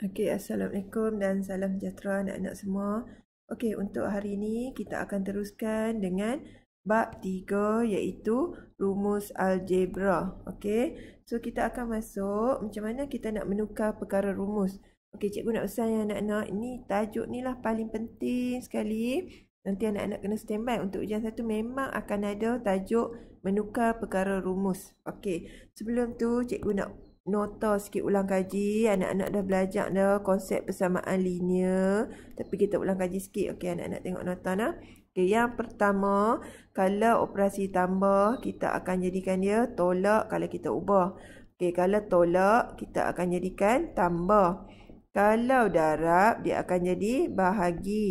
Okey, Assalamualaikum dan salam sejahtera anak-anak semua. Okey, untuk hari ini kita akan teruskan dengan bab tiga, iaitu rumus algebra. Okey, so kita akan masuk macam mana kita nak menukar perkara rumus. Okey, cikgu nak pesan yang anak-anak ni tajuk ni lah paling penting sekali. Nanti anak-anak kena standby untuk ujian satu memang akan ada tajuk menukar perkara rumus. Okey, sebelum tu cikgu nak nota sikit ulang kaji. Anak-anak dah belajar dah konsep persamaan linear. Tapi kita ulang kaji sikit. Okey, anak-anak tengok nota nak. Okey, yang pertama, kalau operasi tambah, kita akan jadikan dia tolak kalau kita ubah. Okey, kalau tolak, kita akan jadikan tambah. Kalau darab, dia akan jadi bahagi.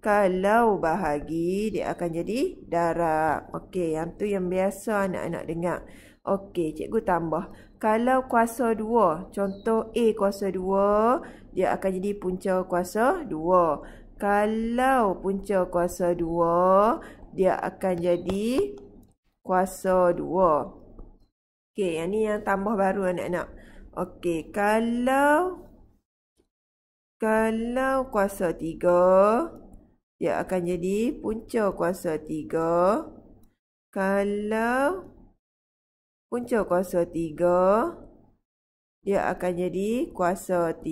Kalau bahagi, dia akan jadi darab. Okey, yang tu yang biasa anak-anak dengar. Okey, cikgu tambah. Kalau kuasa 2, contoh A kuasa 2, dia akan jadi punca kuasa 2. Kalau punca kuasa 2, dia akan jadi kuasa 2. Okey, yang ni yang tambah baru anak-anak. Okey, kalau kalau kuasa 3, dia akan jadi punca kuasa 3. Kalau punca kuasa 3 dia akan jadi kuasa 3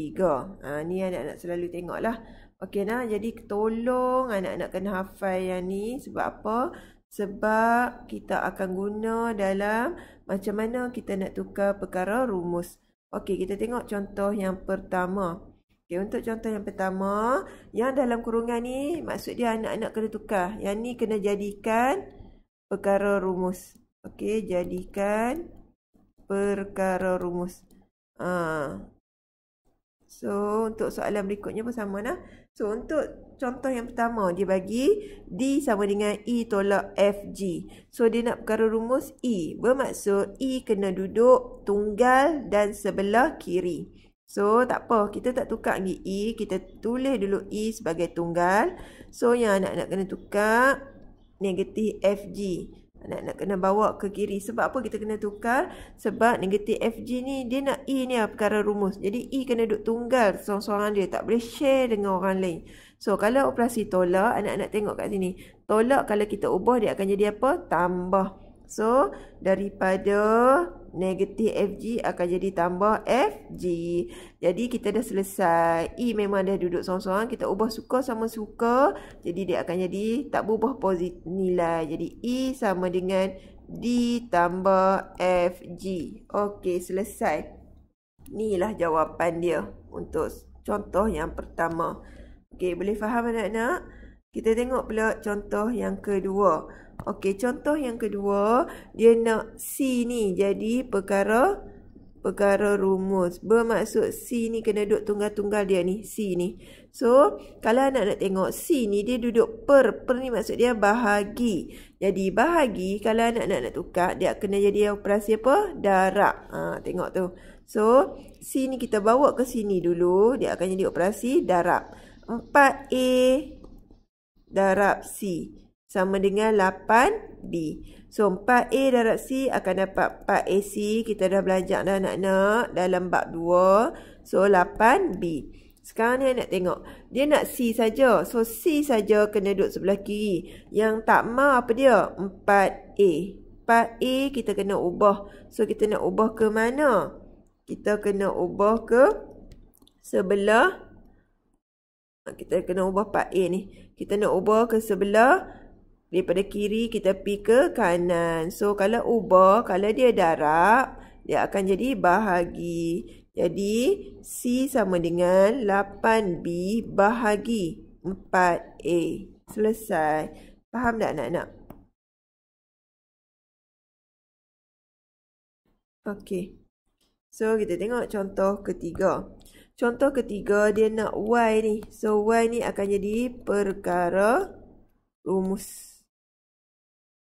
ha, ni anak-anak selalu tengoklah. Okey, ok nah jadi tolong anak-anak kena hafal yang ni sebab apa sebab kita akan guna dalam macam mana kita nak tukar perkara rumus Okey, kita tengok contoh yang pertama Okey, untuk contoh yang pertama yang dalam kurungan ni maksud dia anak-anak kena tukar yang ni kena jadikan perkara rumus Okey, jadikan perkara rumus. Ha. So, untuk soalan berikutnya pun sama lah. So, untuk contoh yang pertama, dia bagi D sama dengan E tolak FG. So, dia nak perkara rumus E. Bermaksud E kena duduk tunggal dan sebelah kiri. So, tak apa. Kita tak tukar lagi E. Kita tulis dulu E sebagai tunggal. So, yang anak-anak kena tukar, negatif FG nak, nak kena bawa ke kiri sebab apa kita kena tukar sebab negatif FG ni dia nak E ni lah perkara rumus jadi E kena duduk tunggal seorang-seorang dia tak boleh share dengan orang lain so kalau operasi tolak anak-anak tengok kat sini tolak kalau kita ubah dia akan jadi apa tambah so daripada negatif FG akan jadi tambah FG. Jadi kita dah selesai. E memang dah duduk sorang-sorang. Kita ubah suka sama suka. Jadi dia akan jadi tak berubah positif nilai. Jadi E sama dengan D tambah FG. Okey selesai. Inilah jawapan dia untuk contoh yang pertama. Okey boleh faham anak-anak? Kita tengok pula contoh yang kedua. Okey, contoh yang kedua, dia nak C ni jadi perkara perkara rumus. Bermaksud C ni kena duduk tunggal-tunggal dia ni, C ni. So, kalau anak nak tengok C ni dia duduk per, per ni maksud dia bahagi. Jadi bahagi kalau anak nak nak tukar dia kena jadi operasi apa? Darab. Ha, tengok tu. So, C ni kita bawa ke sini dulu, dia akan jadi operasi darab. 4A darab C sama dengan 8B. So 4A darab C akan dapat 4AC kita dah belajar dah anak-anak dalam bab 2. So 8B. Sekarang ni nak tengok. Dia nak C saja. So C saja kena duduk sebelah kiri. Yang tak mau apa dia? 4A. 4A kita kena ubah. So kita nak ubah ke mana? Kita kena ubah ke sebelah 2. Ha, kita kena ubah part A ni. Kita nak ubah ke sebelah daripada kiri kita pergi ke kanan. So kalau ubah, kalau dia darab, dia akan jadi bahagi. Jadi C sama dengan 8B bahagi 4A. Selesai. Faham tak anak-anak? Okey. So kita tengok contoh ketiga. Contoh ketiga, dia nak y ni. So, y ni akan jadi perkara rumus.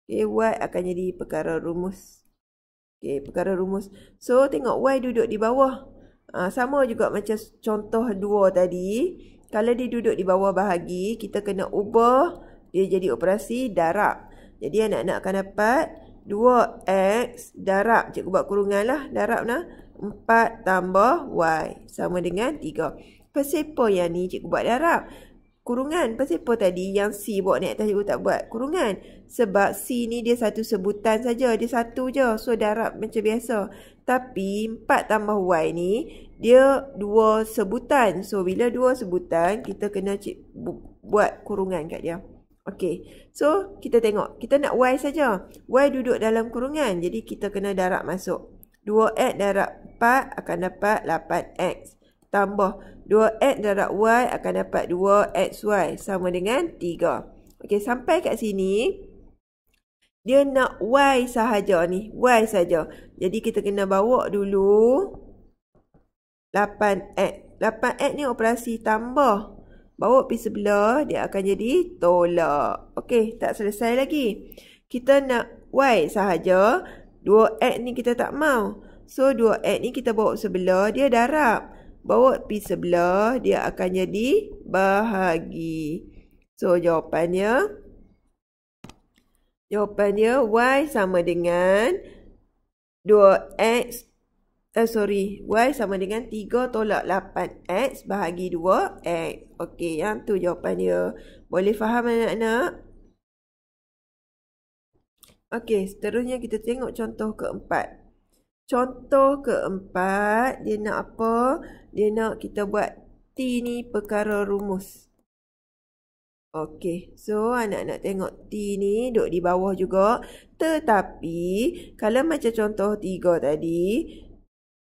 Okay, y akan jadi perkara rumus. Okay, perkara rumus. So, tengok y duduk di bawah. Ha, sama juga macam contoh dua tadi. Kalau dia duduk di bawah bahagi, kita kena ubah dia jadi operasi darab. Jadi, anak-anak akan dapat 2x darab. Cikgu buat kurungan lah darab lah. 4 tambah y sama dengan 3. Persepa yang ni cikgu buat darab. Kurungan persepa tadi yang C buat ni atas cikgu tak buat. Kurungan. Sebab C ni dia satu sebutan saja. Dia satu je. So darab macam biasa. Tapi 4 tambah y ni dia dua sebutan. So bila dua sebutan kita kena cik buat kurungan kat dia. Okay. So kita tengok. Kita nak y saja. Y duduk dalam kurungan. Jadi kita kena darab masuk. 2x darab 4 akan dapat 8x. Tambah 2x darab y akan dapat 2xy sama dengan 3. Okey, sampai kat sini, dia nak y sahaja ni. Y saja. Jadi, kita kena bawa dulu 8x. 8x ni operasi tambah. Bawa pi sebelah, dia akan jadi tolak. Okey, tak selesai lagi. Kita nak y sahaja. Dua egg ni kita tak mau. So dua egg ni kita bawa sebelah dia darab. Bawa pi sebelah dia akan jadi bahagi. So jawapannya. Jawapannya Y sama dengan 2X. Eh sorry. Y sama dengan 3 tolak 8X bahagi 2X. Okey yang tu jawapannya. Boleh faham anak-anak? Okey, seterusnya kita tengok contoh keempat. Contoh keempat, dia nak apa? Dia nak kita buat T ni perkara rumus. Okey, so anak-anak tengok T ni duduk di bawah juga. Tetapi, kalau macam contoh tiga tadi,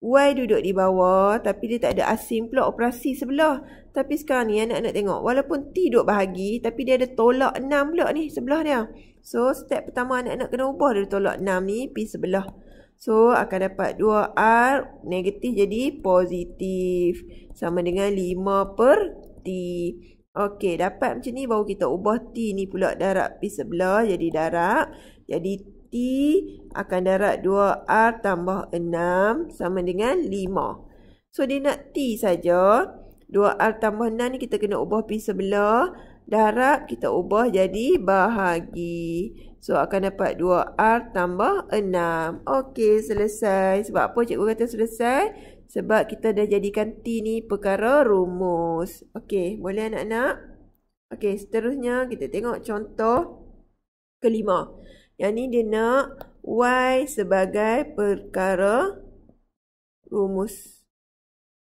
Y duduk di bawah tapi dia tak ada asing pula operasi sebelah. Tapi sekarang ni anak-anak tengok walaupun T duduk bahagi tapi dia ada tolak 6 pula ni sebelah dia. So step pertama anak-anak kena ubah dari tolak 6 ni pi sebelah. So akan dapat 2R negatif jadi positif sama dengan 5 per T. Okey dapat macam ni baru kita ubah T ni pula darab pi sebelah jadi darab. Jadi T akan darat 2R tambah 6 sama dengan 5. So dia nak T saja. 2R tambah 6 ni kita kena ubah pi sebelah. Darab kita ubah jadi bahagi. So akan dapat 2R tambah 6. Okey selesai. Sebab apa cikgu kata selesai? Sebab kita dah jadikan T ni perkara rumus. Okey boleh anak-anak? Okey seterusnya kita tengok contoh kelima. Yang ni dia nak y sebagai perkara rumus.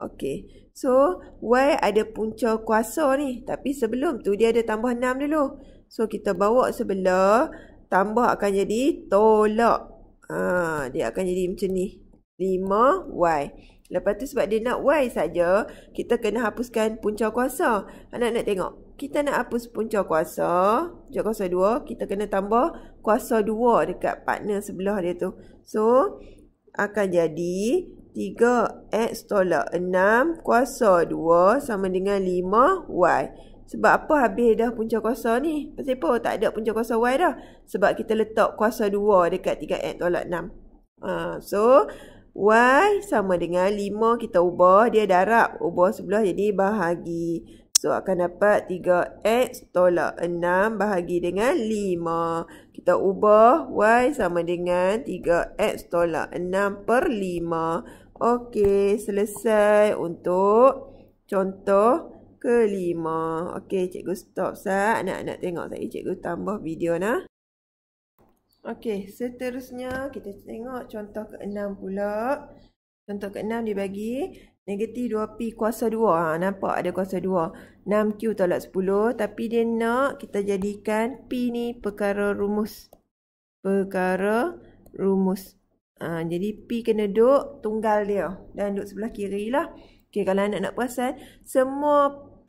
Okey. So, y ada punca kuasa ni. Tapi sebelum tu dia ada tambah 6 dulu. So, kita bawa sebelah. Tambah akan jadi tolak. Ha, dia akan jadi macam ni. 5y. Lepas tu sebab dia nak y saja, kita kena hapuskan punca kuasa. Anak nak tengok. Kita nak hapus punca kuasa, punca kuasa 2, kita kena tambah kuasa 2 dekat partner sebelah dia tu. So akan jadi 3x tolak 6 kuasa 2 sama dengan 5y. Sebab apa habis dah punca kuasa ni? Pasti apa tak ada punca kuasa y dah? Sebab kita letak kuasa 2 dekat 3x tolak 6. Uh, ah, so, Y sama dengan 5 kita ubah. Dia darab. Ubah sebelah jadi bahagi. So akan dapat 3X tolak 6 bahagi dengan 5. Kita ubah Y sama dengan 3X tolak 6 per 5. Okey selesai untuk contoh kelima. Okey cikgu stop sah. Anak-anak tengok saya cikgu tambah video nah. Okey, seterusnya kita tengok contoh ke-6 pula. Contoh ke-6 dia bagi negatif 2P kuasa 2. Ha, nampak ada kuasa 2. 6Q tolak 10. Tapi dia nak kita jadikan P ni perkara rumus. Perkara rumus. Ha, jadi P kena duduk tunggal dia. Dan duduk sebelah kiri lah. Okey, kalau anak nak perasan, semua P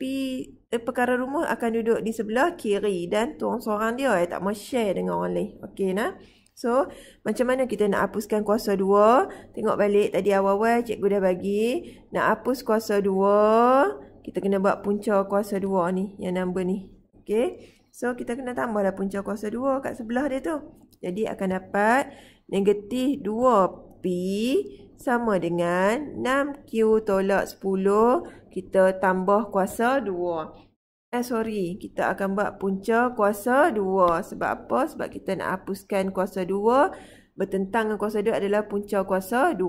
perkara rumah akan duduk di sebelah kiri dan tuan seorang dia eh, tak mau share dengan orang lain. Okey nah. So, macam mana kita nak hapuskan kuasa 2? Tengok balik tadi awal-awal cikgu dah bagi. Nak hapus kuasa 2, kita kena buat punca kuasa 2 ni, yang number ni. Okey. So, kita kena tambahlah punca kuasa 2 kat sebelah dia tu. Jadi, akan dapat negatif 2P sama dengan 6Q tolak 10 kita tambah kuasa 2. Eh, sorry kita akan buat punca kuasa 2 sebab apa sebab kita nak hapuskan kuasa 2 bertentang dengan kuasa 2 adalah punca kuasa 2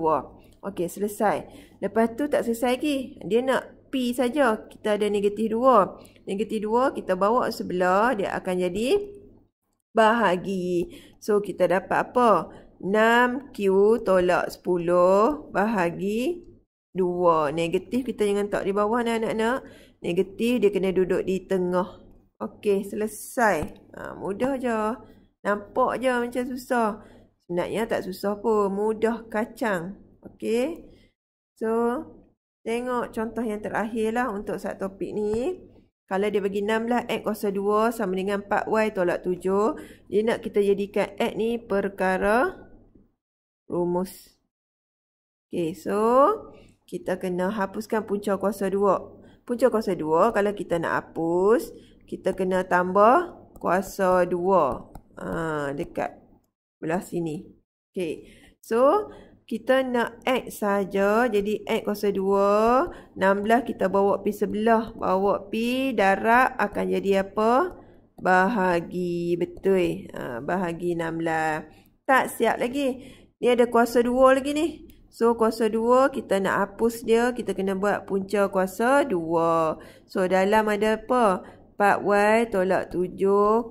okey selesai lepas tu tak selesai lagi dia nak p saja kita ada negatif 2 negatif 2 kita bawa sebelah dia akan jadi bahagi so kita dapat apa 6q tolak 10 bahagi dua negatif kita jangan tak di bawah ni anak-anak negatif dia kena duduk di tengah okey selesai ha, mudah je nampak je macam susah sebenarnya tak susah pun mudah kacang okey so tengok contoh yang terakhir lah untuk satu topik ni kalau dia bagi 6 lah X kuasa 2 sama dengan 4Y tolak 7. Dia nak kita jadikan X ni perkara rumus. Okey so kita kena hapuskan punca kuasa 2. Punca kuasa 2 kalau kita nak hapus, kita kena tambah kuasa 2 ha, dekat belah sini. Okay. So, kita nak add saja. Jadi, add kuasa 2. 16 kita bawa pi sebelah. Bawa pi darab akan jadi apa? Bahagi. Betul. Ha, bahagi 16. Tak siap lagi. Ni ada kuasa 2 lagi ni. So kuasa 2 kita nak hapus dia kita kena buat punca kuasa 2. So dalam ada apa? 4y tolak 7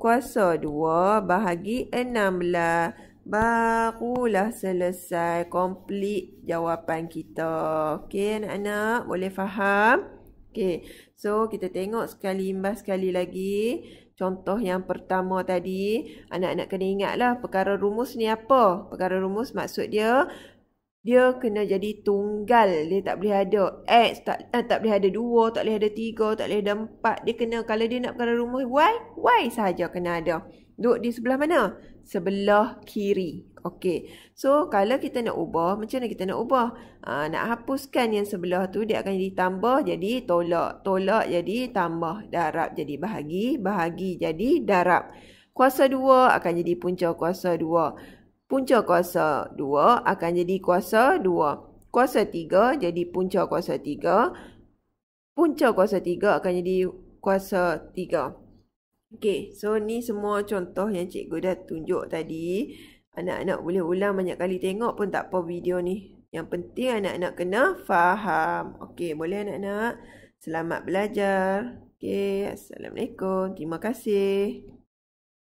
kuasa 2 bahagi 16. Barulah selesai komplit jawapan kita. Okey anak-anak boleh faham? Okey. So kita tengok sekali imbas sekali lagi. Contoh yang pertama tadi. Anak-anak kena ingatlah perkara rumus ni apa. Perkara rumus maksud dia dia kena jadi tunggal dia tak boleh ada x tak eh, tak boleh ada dua tak boleh ada tiga tak boleh ada empat dia kena kalau dia nak kena rumah y y saja kena ada duduk di sebelah mana sebelah kiri okey so kalau kita nak ubah macam mana kita nak ubah uh, nak hapuskan yang sebelah tu dia akan jadi tambah jadi tolak tolak jadi tambah darab jadi bahagi bahagi jadi darab kuasa 2 akan jadi punca kuasa 2 punca kuasa 2 akan jadi kuasa 2. Kuasa 3 jadi punca kuasa 3. Punca kuasa 3 akan jadi kuasa 3. Okey, so ni semua contoh yang cikgu dah tunjuk tadi. Anak-anak boleh ulang banyak kali tengok pun tak apa video ni. Yang penting anak-anak kena faham. Okey, boleh anak-anak? Selamat belajar. Okey, Assalamualaikum. Terima kasih.